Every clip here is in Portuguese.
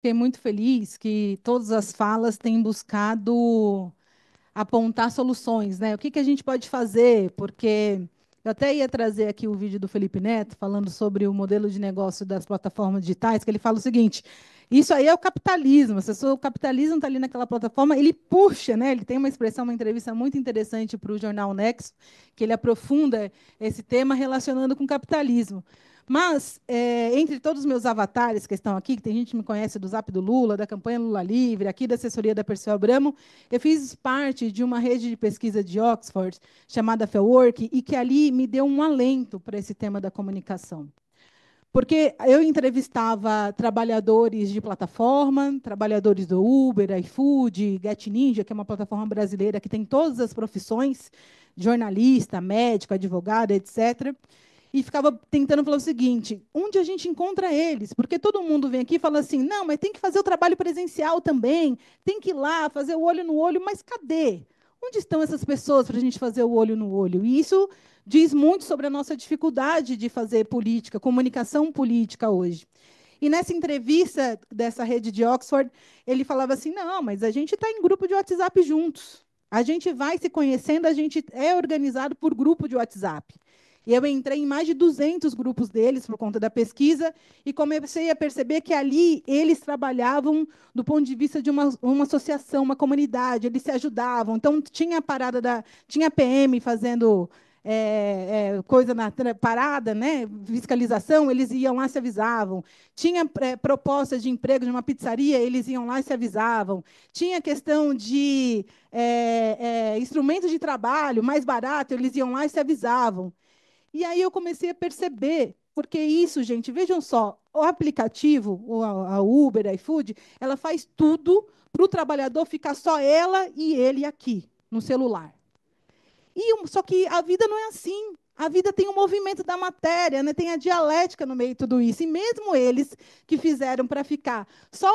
Fiquei muito feliz que todas as falas têm buscado apontar soluções, né? O que, que a gente pode fazer? Porque eu até ia trazer aqui o vídeo do Felipe Neto falando sobre o modelo de negócio das plataformas digitais, que ele fala o seguinte: isso aí é o capitalismo. Se o capitalismo está ali naquela plataforma, ele puxa, né? Ele tem uma expressão, uma entrevista muito interessante para o jornal Nexo, que ele aprofunda esse tema relacionando com o capitalismo. Mas, é, entre todos os meus avatares que estão aqui, que tem gente que me conhece do Zap do Lula, da campanha Lula Livre, aqui da assessoria da Perseu Abramo, eu fiz parte de uma rede de pesquisa de Oxford chamada Fellwork e que ali me deu um alento para esse tema da comunicação. Porque eu entrevistava trabalhadores de plataforma, trabalhadores do Uber, iFood, GetNinja, que é uma plataforma brasileira que tem todas as profissões, jornalista, médico, advogado, etc., e ficava tentando falar o seguinte: onde a gente encontra eles? Porque todo mundo vem aqui e fala assim: não, mas tem que fazer o trabalho presencial também, tem que ir lá fazer o olho no olho, mas cadê? Onde estão essas pessoas para a gente fazer o olho no olho? E isso diz muito sobre a nossa dificuldade de fazer política, comunicação política hoje. E nessa entrevista dessa rede de Oxford, ele falava assim: não, mas a gente está em grupo de WhatsApp juntos. A gente vai se conhecendo, a gente é organizado por grupo de WhatsApp. E eu entrei em mais de 200 grupos deles por conta da pesquisa e comecei a perceber que ali eles trabalhavam do ponto de vista de uma, uma associação, uma comunidade, eles se ajudavam. Então, tinha a parada da. Tinha a PM fazendo. É, é, coisa na parada, né? fiscalização, eles iam lá e se avisavam. Tinha é, propostas de emprego de uma pizzaria, eles iam lá e se avisavam. Tinha questão de é, é, instrumentos de trabalho mais barato, eles iam lá e se avisavam. E aí eu comecei a perceber, porque isso, gente, vejam só, o aplicativo, a Uber, a iFood, ela faz tudo para o trabalhador ficar só ela e ele aqui, no celular. E, só que a vida não é assim. A vida tem o um movimento da matéria, né? tem a dialética no meio de tudo isso. E mesmo eles que fizeram para ficar só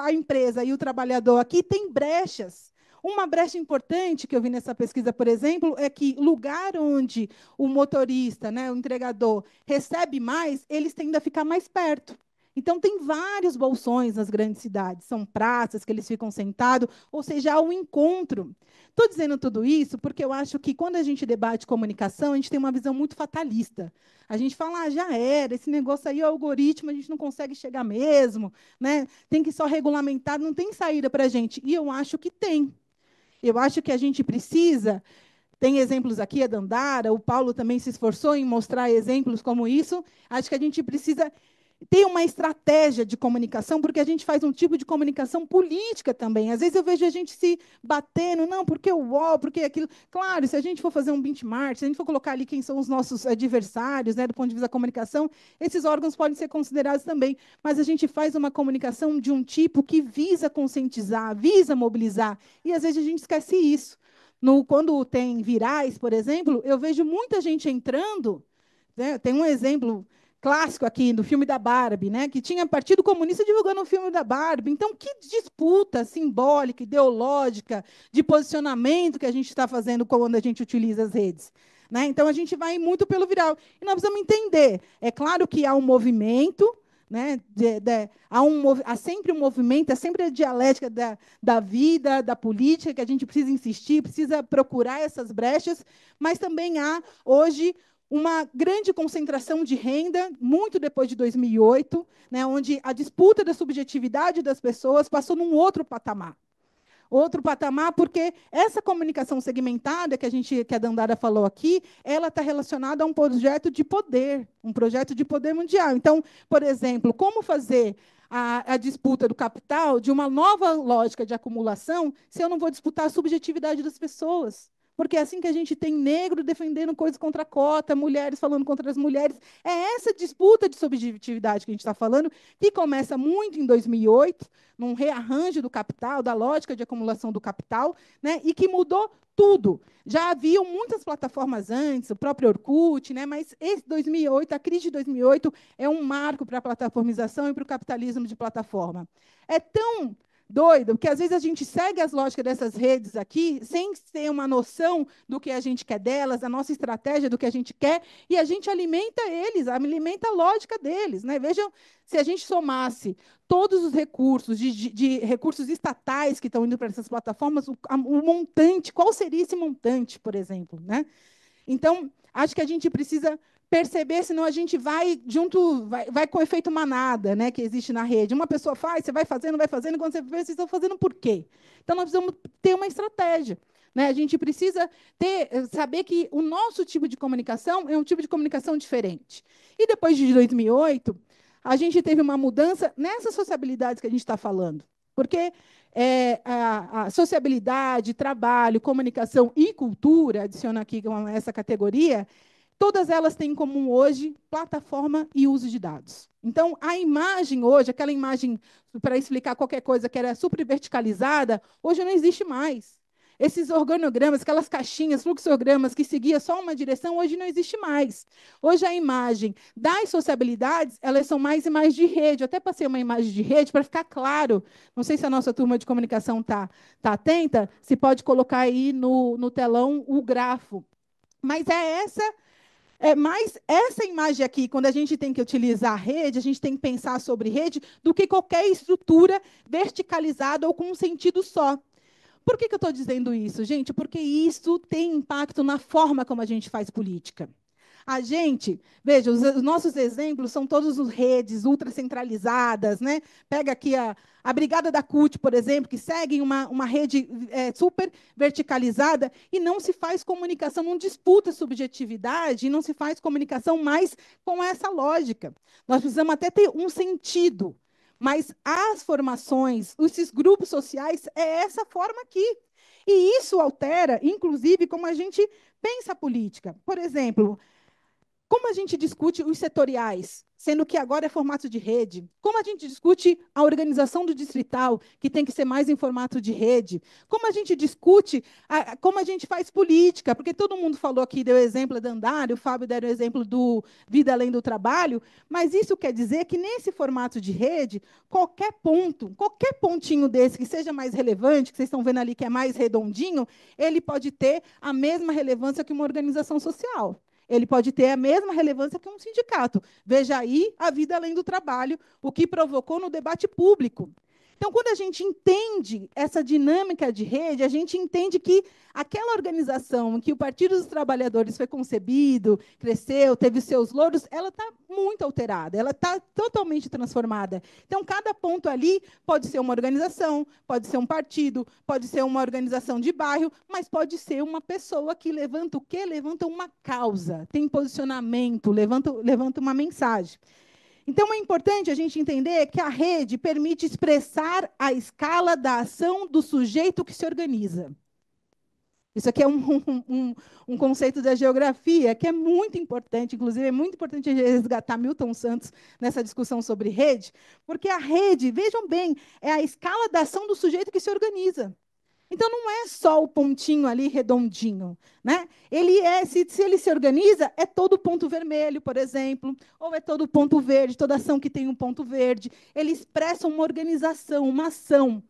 a empresa e o trabalhador aqui, tem brechas uma brecha importante que eu vi nessa pesquisa, por exemplo, é que lugar onde o motorista, né, o entregador, recebe mais, eles tendem a ficar mais perto. Então, tem vários bolsões nas grandes cidades, são praças que eles ficam sentados, ou seja, há um encontro. Estou dizendo tudo isso porque eu acho que quando a gente debate comunicação, a gente tem uma visão muito fatalista. A gente fala, ah, já era, esse negócio aí é algoritmo, a gente não consegue chegar mesmo, né? tem que só regulamentar, não tem saída para a gente. E eu acho que tem. Eu acho que a gente precisa. Tem exemplos aqui, a Dandara, o Paulo também se esforçou em mostrar exemplos como isso. Acho que a gente precisa tem uma estratégia de comunicação, porque a gente faz um tipo de comunicação política também. Às vezes eu vejo a gente se batendo, não, porque o UOL, porque aquilo. Claro, se a gente for fazer um benchmark, se a gente for colocar ali quem são os nossos adversários, né, do ponto de vista da comunicação, esses órgãos podem ser considerados também. Mas a gente faz uma comunicação de um tipo que visa conscientizar, visa mobilizar. E às vezes a gente esquece isso. No, quando tem virais, por exemplo, eu vejo muita gente entrando. Né, tem um exemplo clássico aqui do filme da Barbie, né? Que tinha Partido Comunista divulgando o filme da Barbie. Então, que disputa simbólica, ideológica, de posicionamento que a gente está fazendo quando a gente utiliza as redes. Né? Então, a gente vai muito pelo viral. E nós precisamos entender. É claro que há um movimento, né? De, de, há, um, há, sempre um movimento, há sempre a dialética da, da, vida, da política, que a gente precisa insistir, precisa procurar essas brechas, mas também há hoje uma grande concentração de renda, muito depois de 2008, né, onde a disputa da subjetividade das pessoas passou num outro patamar. Outro patamar, porque essa comunicação segmentada que a gente, que a Dandara falou aqui, ela está relacionada a um projeto de poder, um projeto de poder mundial. Então, por exemplo, como fazer a, a, disputa do capital de uma nova lógica de acumulação se eu não vou disputar a subjetividade das pessoas? porque é assim que a gente tem negro defendendo coisas contra a cota, mulheres falando contra as mulheres. É essa disputa de subjetividade que a gente está falando, que começa muito em 2008, num rearranjo do capital, da lógica de acumulação do capital, né, e que mudou tudo. Já haviam muitas plataformas antes, o próprio Orkut, né? mas esse 2008, a crise de 2008 é um marco para a plataformização e para o capitalismo de plataforma. É tão doido, porque às vezes a gente segue as lógicas dessas redes aqui sem ter uma noção do que a gente quer delas, da nossa estratégia, do que a gente quer, e a gente alimenta eles, alimenta a lógica deles. Né? Vejam, se a gente somasse todos os recursos, de, de, de recursos estatais que estão indo para essas plataformas, o, o montante, qual seria esse montante, por exemplo? Né? Então, acho que a gente precisa perceber, senão a gente vai junto, vai, vai com o efeito manada né, que existe na rede. Uma pessoa faz, você vai fazendo, vai fazendo, quando você vê, vocês estão fazendo por quê? Então, nós precisamos ter uma estratégia. Né? A gente precisa ter, saber que o nosso tipo de comunicação é um tipo de comunicação diferente. E depois de 2008, a gente teve uma mudança nessas sociabilidades que a gente está falando. Porque é, a, a, sociabilidade, trabalho, comunicação e cultura, adiciono aqui essa categoria, Todas elas têm em comum hoje plataforma e uso de dados. Então, a imagem hoje, aquela imagem para explicar qualquer coisa que era super verticalizada, hoje não existe mais. Esses organogramas, aquelas caixinhas, fluxogramas que seguia só uma direção, hoje não existe mais. Hoje a imagem das sociabilidades, elas são mais imagens de rede. Eu até passei uma imagem de rede para ficar claro. Não sei se a nossa turma de comunicação está tá atenta, se pode colocar aí no, no telão o grafo. Mas é essa é, mas essa imagem aqui, quando a gente tem que utilizar a rede, a gente tem que pensar sobre rede do que qualquer estrutura verticalizada ou com um sentido só. Por que, que eu estou dizendo isso, gente? Porque isso tem impacto na forma como a gente faz política. A gente, veja, os, os nossos exemplos são todos os redes ultracentralizadas, né? Pega aqui a, a Brigada da CUT, por exemplo, que segue uma, uma rede é, super verticalizada e não se faz comunicação, não disputa subjetividade e não se faz comunicação mais com essa lógica. Nós precisamos até ter um sentido, mas as formações, esses grupos sociais, é essa forma aqui. E isso altera, inclusive, como a gente pensa a política. Por exemplo, como a gente discute os setoriais, sendo que agora é formato de rede? Como a gente discute a organização do distrital, que tem que ser mais em formato de rede? Como a gente discute, a, como a gente faz política? Porque todo mundo falou aqui, deu exemplo da Andário, o Fábio deu o exemplo do Vida Além do Trabalho, mas isso quer dizer que nesse formato de rede, qualquer ponto, qualquer pontinho desse que seja mais relevante, que vocês estão vendo ali que é mais redondinho, ele pode ter a mesma relevância que uma organização social ele pode ter a mesma relevância que um sindicato. Veja aí a vida além do trabalho, o que provocou no debate público então, quando a gente entende essa dinâmica de rede, a gente entende que aquela organização em que o Partido dos Trabalhadores foi concebido, cresceu, teve seus louros, ela está muito alterada, ela está totalmente transformada. Então, cada ponto ali pode ser uma organização, pode ser um partido, pode ser uma organização de bairro, mas pode ser uma pessoa que levanta o quê? Levanta uma causa, tem posicionamento, levanta, levanta uma mensagem. Então é importante a gente entender que a rede permite expressar a escala da ação do sujeito que se organiza. Isso aqui é um, um, um, conceito da geografia que é muito importante, inclusive é muito importante resgatar Milton Santos nessa discussão sobre rede, porque a rede, vejam bem, é a escala da ação do sujeito que se organiza. Então não é só o pontinho ali redondinho, né? Ele é, se, se ele se organiza, é todo ponto vermelho, por exemplo, ou é todo ponto verde, toda ação que tem um ponto verde. Ele expressa uma organização, uma ação,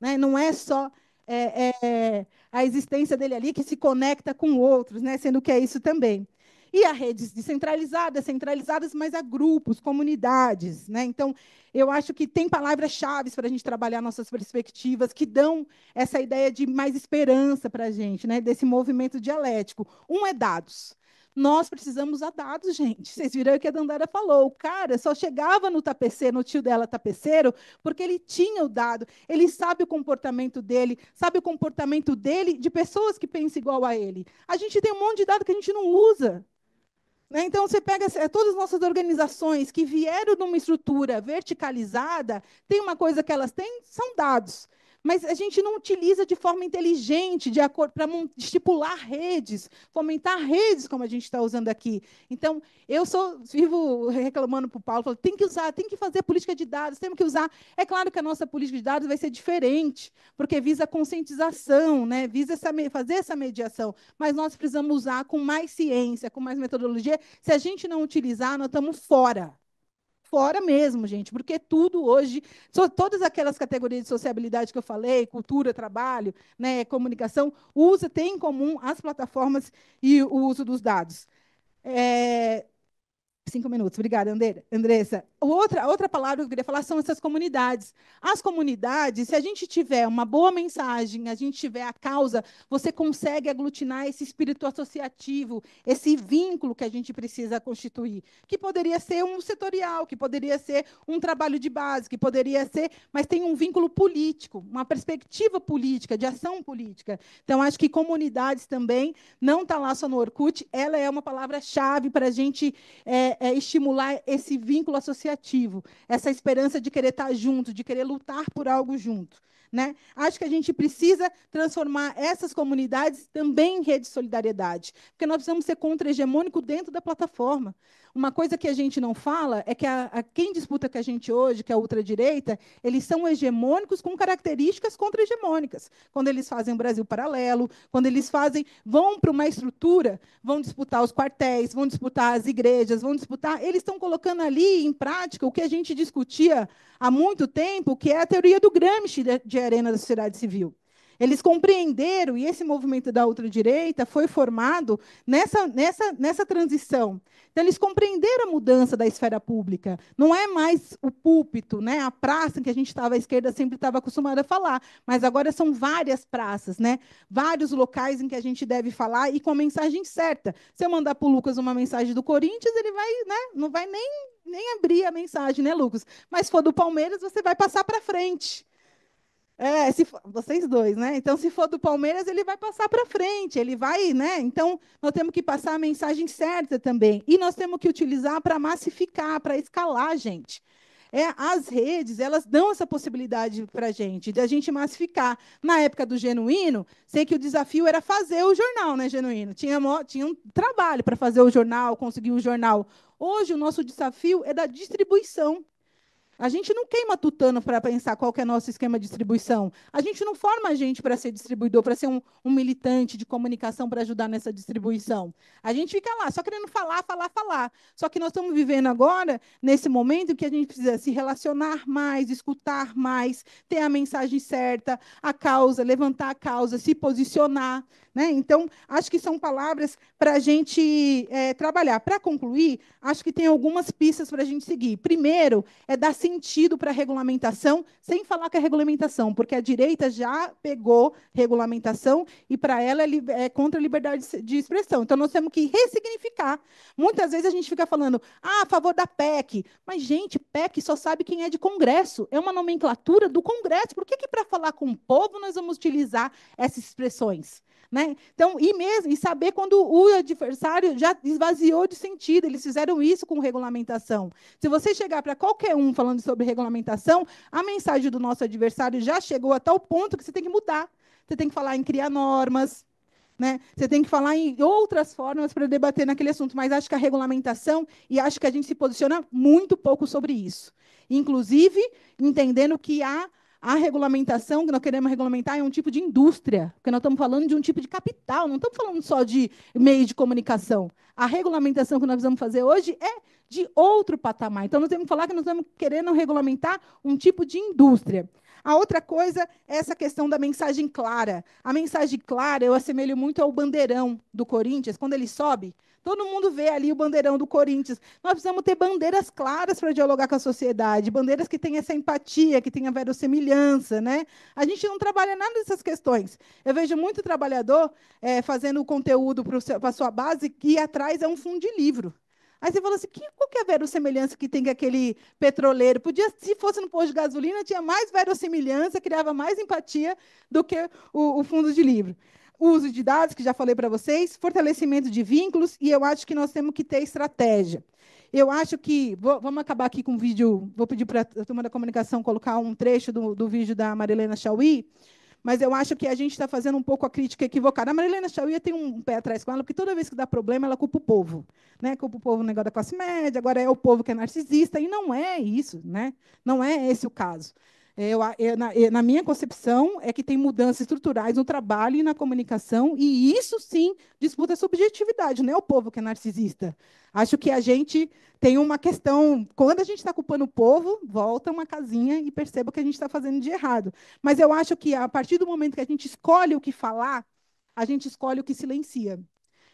né? Não é só é, é, a existência dele ali que se conecta com outros, né? Sendo que é isso também. E há redes descentralizadas, centralizadas, mas há grupos, comunidades. Né? Então, eu acho que tem palavras-chave para a gente trabalhar nossas perspectivas que dão essa ideia de mais esperança para a gente, né? desse movimento dialético. Um é dados. Nós precisamos a dados, gente. Vocês viram o que a Dandara falou. O cara só chegava no tapeceiro, no tio dela tapeceiro, porque ele tinha o dado. Ele sabe o comportamento dele, sabe o comportamento dele de pessoas que pensam igual a ele. A gente tem um monte de dado que a gente não usa. Né? Então, você pega é, todas as nossas organizações que vieram de uma estrutura verticalizada, tem uma coisa que elas têm, são dados mas a gente não utiliza de forma inteligente, de acordo para estipular redes, fomentar redes, como a gente está usando aqui. Então, eu sou vivo reclamando para o Paulo, falo, tem que usar, tem que fazer política de dados, temos que usar. É claro que a nossa política de dados vai ser diferente, porque visa conscientização, né? visa essa, fazer essa mediação, mas nós precisamos usar com mais ciência, com mais metodologia. Se a gente não utilizar, nós estamos fora fora mesmo, gente, porque tudo hoje, todas aquelas categorias de sociabilidade que eu falei, cultura, trabalho, né, comunicação, usa, tem em comum as plataformas e o uso dos dados. É... Cinco minutos, obrigada, Andressa outra, outra palavra que eu queria falar são essas comunidades. As comunidades, se a gente tiver uma boa mensagem, a gente tiver a causa, você consegue aglutinar esse espírito associativo, esse vínculo que a gente precisa constituir, que poderia ser um setorial, que poderia ser um trabalho de base, que poderia ser, mas tem um vínculo político, uma perspectiva política, de ação política. Então, acho que comunidades também, não está lá só no Orkut, ela é uma palavra-chave para a gente é, é, estimular esse vínculo associativo associativo, essa esperança de querer estar junto, de querer lutar por algo junto. Né? Acho que a gente precisa transformar essas comunidades também em rede de solidariedade, porque nós precisamos ser contra-hegemônico dentro da plataforma. Uma coisa que a gente não fala é que a, a quem disputa com que a gente hoje, que é a ultradireita, eles são hegemônicos com características contra-hegemônicas. Quando eles fazem o Brasil paralelo, quando eles fazem, vão para uma estrutura, vão disputar os quartéis, vão disputar as igrejas, vão disputar. Eles estão colocando ali em prática o que a gente discutia há muito tempo, que é a teoria do Gramsci de arena da sociedade civil. Eles compreenderam, e esse movimento da ultradireita foi formado nessa, nessa, nessa transição. Então, eles compreenderam a mudança da esfera pública. Não é mais o púlpito, né? a praça em que a gente estava, à esquerda sempre estava acostumada a falar, mas agora são várias praças, né? vários locais em que a gente deve falar e com a mensagem certa. Se eu mandar para o Lucas uma mensagem do Corinthians, ele vai, né? não vai nem, nem abrir a mensagem, né, Lucas? Mas se for do Palmeiras, você vai passar para frente. É, se for, vocês dois, né? Então, se for do Palmeiras, ele vai passar para frente, ele vai, né? Então, nós temos que passar a mensagem certa também. E nós temos que utilizar para massificar, para escalar, gente. É, as redes, elas dão essa possibilidade para a gente, de a gente massificar. Na época do Genuíno, sei que o desafio era fazer o jornal, né, Genuíno? Tinha, tinha um trabalho para fazer o jornal, conseguir o jornal. Hoje, o nosso desafio é da distribuição a gente não queima tutano para pensar qual é o nosso esquema de distribuição. A gente não forma a gente para ser distribuidor, para ser um, um militante de comunicação para ajudar nessa distribuição. A gente fica lá só querendo falar, falar, falar. Só que nós estamos vivendo agora, nesse momento, que a gente precisa se relacionar mais, escutar mais, ter a mensagem certa, a causa, levantar a causa, se posicionar. Né? Então, acho que são palavras para a gente é, trabalhar. Para concluir, acho que tem algumas pistas para a gente seguir. Primeiro, é dar sentido para a regulamentação, sem falar que é regulamentação, porque a direita já pegou regulamentação e para ela é, é, contra a liberdade de expressão. Então nós temos que ressignificar. Muitas vezes a gente fica falando, ah, a favor da PEC. Mas, gente, PEC só sabe quem é de Congresso. É uma nomenclatura do Congresso. Por que, que para falar com o povo, nós vamos utilizar essas expressões? Né? Então, e mesmo e saber quando o adversário já esvaziou de sentido, eles fizeram isso com regulamentação. Se você chegar para qualquer um falando sobre regulamentação, a mensagem do nosso adversário já chegou a tal ponto que você tem que mudar. Você tem que falar em criar normas, né? Você tem que falar em outras formas para debater naquele assunto, mas acho que a regulamentação e acho que a gente se posiciona muito pouco sobre isso. Inclusive, entendendo que há a regulamentação que nós queremos regulamentar é um tipo de indústria, porque nós estamos falando de um tipo de capital, não estamos falando só de meio de comunicação. A regulamentação que nós precisamos fazer hoje é de outro patamar. Então, nós temos que falar que nós estamos querendo regulamentar um tipo de indústria. A outra coisa é essa questão da mensagem clara. A mensagem clara eu assemelho muito ao bandeirão do Corinthians, quando ele sobe. Todo mundo vê ali o bandeirão do Corinthians. Nós precisamos ter bandeiras claras para dialogar com a sociedade, bandeiras que tenham essa empatia, que tenham verossimilhança, né? A gente não trabalha nada dessas questões. Eu vejo muito trabalhador é, fazendo conteúdo para a sua base e atrás é um fundo de livro. Aí você falou assim: que, qual que é a verossemelhança que tem com aquele petroleiro? Podia, se fosse no posto de gasolina, tinha mais verossemelhança, criava mais empatia do que o, o fundo de livro. Uso de dados, que já falei para vocês, fortalecimento de vínculos, e eu acho que nós temos que ter estratégia. Eu acho que. Vou, vamos acabar aqui com um vídeo. Vou pedir para a turma da comunicação colocar um trecho do, do vídeo da Marilena Chauí mas eu acho que a gente está fazendo um pouco a crítica equivocada. A Marilena Chauí tem um pé atrás com ela, porque toda vez que dá problema, ela culpa o povo. Né? Culpa o povo no negócio da classe média, agora é o povo que é narcisista, e não é isso, né? não é esse o caso. Eu, eu, na, eu, na, minha concepção, é que tem mudanças estruturais no trabalho e na comunicação, e isso sim disputa a subjetividade, não é o povo que é narcisista. Acho que a gente tem uma questão. Quando a gente está culpando o povo, volta uma casinha e perceba o que a gente está fazendo de errado. Mas eu acho que a partir do momento que a gente escolhe o que falar, a gente escolhe o que silencia.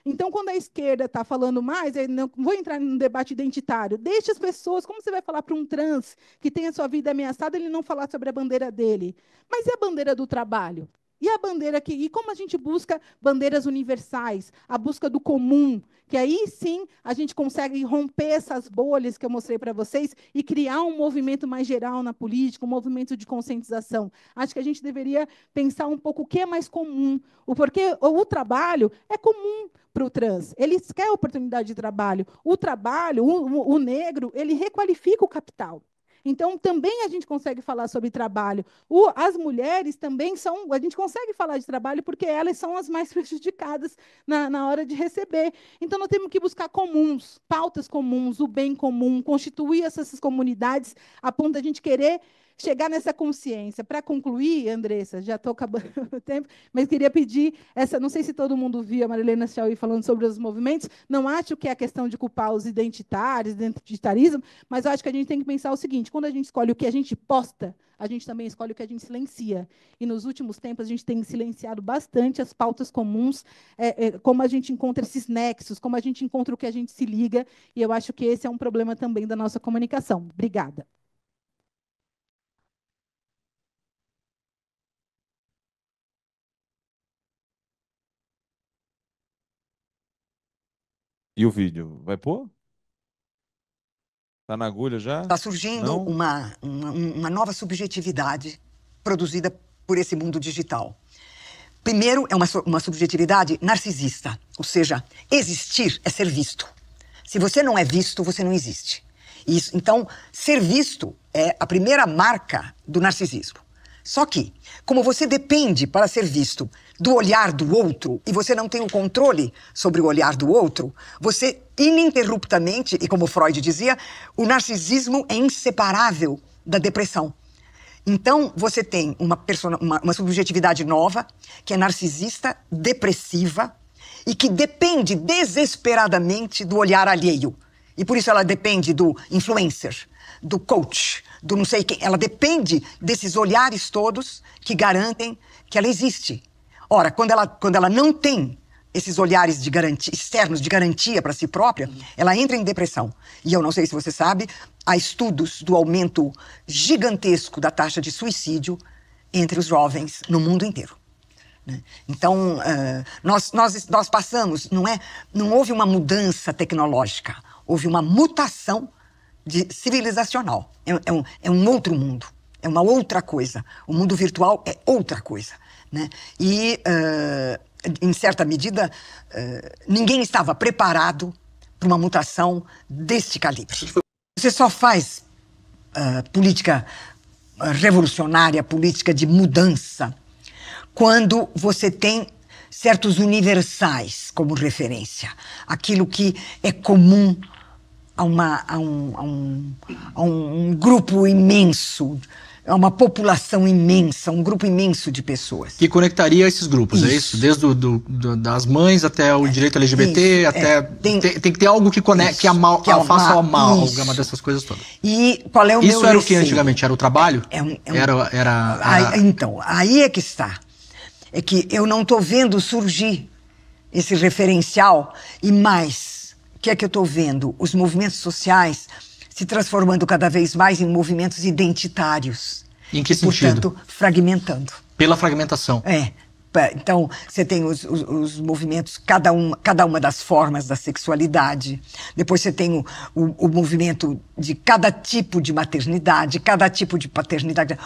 Então, quando a esquerda está falando mais, não vou entrar num debate identitário, Deixa as pessoas, como você vai falar para um trans que tem a sua vida ameaçada, ele não falar sobre a bandeira dele? Mas e a bandeira do trabalho? E a bandeira que. E como a gente busca bandeiras universais, a busca do comum, que aí sim a gente consegue romper essas bolhas que eu mostrei para vocês e criar um movimento mais geral na política, um movimento de conscientização. Acho que a gente deveria pensar um pouco o que é mais comum, o porquê o trabalho é comum para o trans, ele quer oportunidade de trabalho. O trabalho, o, o negro, ele requalifica o capital. Então, também a gente consegue falar sobre trabalho. O, as mulheres também são, a gente consegue falar de trabalho porque elas são as mais prejudicadas na, na hora de receber. Então, nós temos que buscar comuns, pautas comuns, o bem comum, constituir essas comunidades a ponto da gente querer chegar nessa consciência. Para concluir, Andressa, já estou acabando o tempo, mas queria pedir essa. Não sei se todo mundo viu a Marilena Chauí falando sobre os movimentos. Não acho que é a questão de culpar os identitários, identitarismo, mas acho que a gente tem que pensar o seguinte: quando a gente escolhe o que a gente posta, a gente também escolhe o que a gente silencia. E nos últimos tempos a gente tem silenciado bastante as pautas comuns, é, é, como a gente encontra esses nexos, como a gente encontra o que a gente se liga. E eu acho que esse é um problema também da nossa comunicação. Obrigada. E o vídeo? Vai pôr? Está na agulha já? Está surgindo uma, uma, uma nova subjetividade produzida por esse mundo digital. Primeiro, é uma, uma subjetividade narcisista, ou seja, existir é ser visto. Se você não é visto, você não existe. Isso, então, ser visto é a primeira marca do narcisismo. Só que, como você depende para ser visto do olhar do outro e você não tem o controle sobre o olhar do outro, você ininterruptamente, e como Freud dizia, o narcisismo é inseparável da depressão. Então, você tem uma, uma, uma subjetividade nova, que é narcisista, depressiva e que depende desesperadamente do olhar alheio. E por isso ela depende do influencer, do coach, do não sei quem. Ela depende desses olhares todos que garantem que ela existe Ora, quando ela, quando ela não tem esses olhares de garantia, externos de garantia para si própria, ela entra em depressão. E eu não sei se você sabe, há estudos do aumento gigantesco da taxa de suicídio entre os jovens no mundo inteiro. Né? Então, nós, nós, nós passamos, não, é, não houve uma mudança tecnológica, houve uma mutação de, civilizacional. É, é, um, é um outro mundo, é uma outra coisa. O mundo virtual é outra coisa. Né? E, uh, em certa medida, uh, ninguém estava preparado para uma mutação deste calibre. Você só faz uh, política revolucionária, política de mudança, quando você tem certos universais como referência, aquilo que é comum a, uma, a, um, a, um, a um grupo imenso é uma população imensa, um grupo imenso de pessoas. Que conectaria esses grupos, isso. é isso? Desde do, do, do, das mães até o é, direito LGBT, isso, é. até. É, tem, tem, tem, que ter algo que conecte, que, amal, que amal, faça amálgama dessas coisas todas. E qual é o Isso meu era receio? o que antigamente? Era o trabalho? É, é um, é um, era. era, era... Aí, então, aí é que está. É que eu não estou vendo surgir esse referencial e mais. O que é que eu estou vendo? Os movimentos sociais se transformando cada vez mais em movimentos identitários. Em que e, sentido? Portanto, fragmentando. Pela fragmentação. É. Então, você tem os, os, os, movimentos, cada, um, cada uma das formas da sexualidade. Depois você tem o, o, o movimento de cada tipo de maternidade, cada tipo de paternidade.